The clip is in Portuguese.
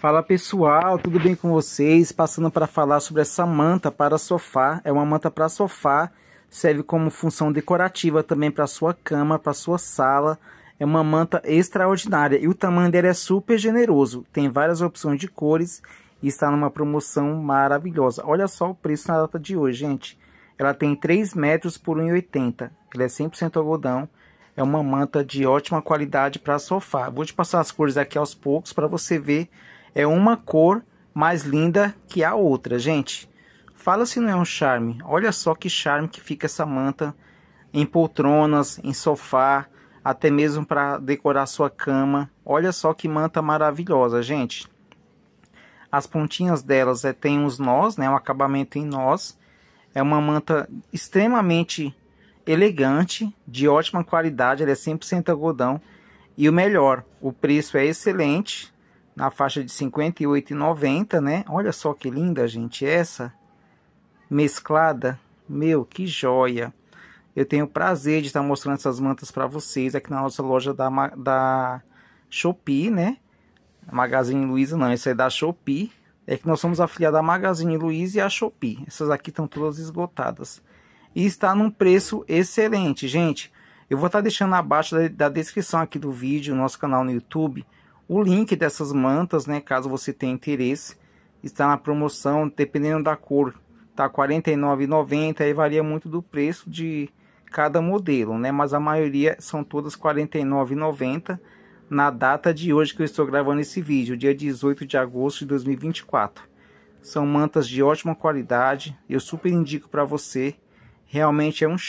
Fala pessoal, tudo bem com vocês? Passando para falar sobre essa manta para sofá. É uma manta para sofá, serve como função decorativa também para sua cama, para sua sala. É uma manta extraordinária e o tamanho dela é super generoso. Tem várias opções de cores e está numa promoção maravilhosa. Olha só o preço na data de hoje, gente. Ela tem 3 metros por 1,80. Ela é 100% algodão. É uma manta de ótima qualidade para sofá. Vou te passar as cores aqui aos poucos para você ver é uma cor mais linda que a outra, gente. Fala se não é um charme. Olha só que charme que fica essa manta em poltronas, em sofá, até mesmo para decorar sua cama. Olha só que manta maravilhosa, gente. As pontinhas delas é, tem uns nós, né, um acabamento em nós. É uma manta extremamente elegante, de ótima qualidade, ela é 100% algodão. E o melhor, o preço é excelente, na faixa de 58,90, né? Olha só que linda, gente, essa mesclada. Meu, que joia! Eu tenho o prazer de estar mostrando essas mantas para vocês aqui na nossa loja da, da Shopee, né? Magazine Luiza não, essa é da Shopee. É que nós somos afiliados à Magazine Luiza e à Shopee. Essas aqui estão todas esgotadas. E está num preço excelente, gente. Eu vou estar deixando abaixo da, da descrição aqui do vídeo, nosso canal no YouTube, o link dessas mantas, né, caso você tenha interesse, está na promoção, dependendo da cor, tá R$ 49,90, aí varia muito do preço de cada modelo, né? Mas a maioria são todas R$ 49,90 na data de hoje que eu estou gravando esse vídeo, dia 18 de agosto de 2024. São mantas de ótima qualidade, eu super indico para você, realmente é um chá.